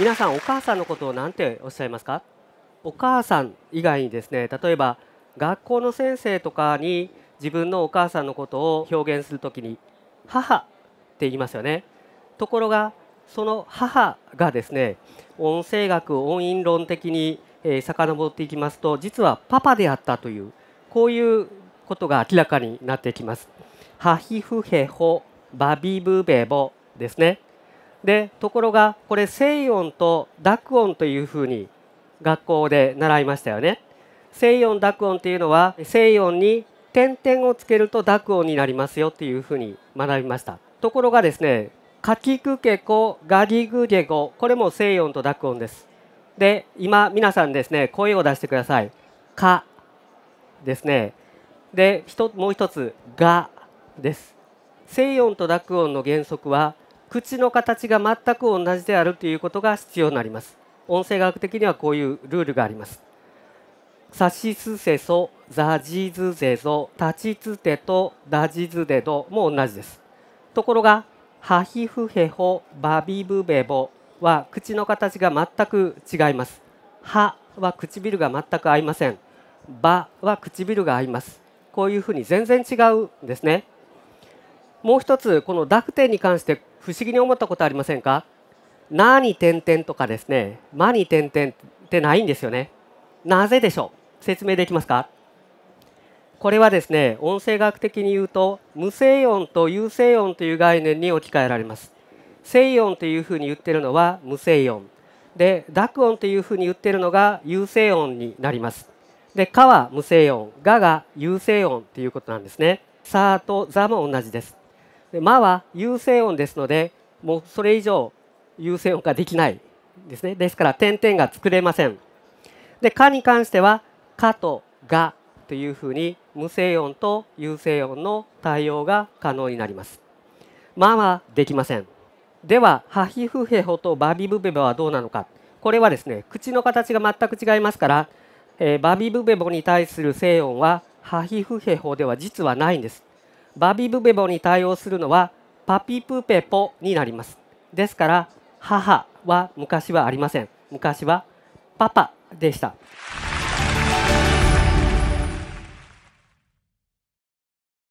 皆さんお母さんのことを何ておっしゃいますかお母さん以外にですね例えば学校の先生とかに自分のお母さんのことを表現する時に「母」って言いますよねところがその母がですね音声学音韻論的に遡っていきますと実はパパであったというこういうことが明らかになってきます。ハヒフヘホバビブベボですね。でところがこれ静音と濁音というふうに学校で習いましたよね。静音濁音っていうのは静音に点々をつけると濁音になりますよっていうふうに学びました。ところがですねかきくけこがりぐけこ、これも静音と濁音です。で今皆さんですね声を出してください。かですね。でもう一つがです。静音と濁音の原則は口の形が全く同じであるということが必要になります音声学的にはこういうルールがありますサシスセソザジズゼゾタチツテとダジズデドも同じですところがハヒフヘホバビブベボは口の形が全く違います歯は唇が全く合いませんバは唇が合いますこういうふうに全然違うんですねもう一つこの濁点に関して不思議に思ったことありませんか「何に点々とかですね「ま」に点々ってないんですよね。なぜでしょう説明できますかこれはですね音声学的に言うと無声音と有声音という概念に置き換えられます。声音というふうに言ってるのは無声音で濁音というふうに言ってるのが有声音になります。で「か」は無声音「が」が有声音ということなんですね。「さ」あと「ざ」も同じです。で「ま」は有声音ですのでもうそれ以上有声音ができないですねですから点々が作れませんで「か」に関しては「か」と「が」というふうに無声音と有声音の対応が可能になります「ま」はできませんでは「ハヒフヘホ」と「バビブベボ」はどうなのかこれはですね口の形が全く違いますから、えー、バビブベボに対する声音はハヒフヘホでは実はないんですバビブベボに対応するのはパピプペポになります。ですから母は昔はありません。昔はパパでした。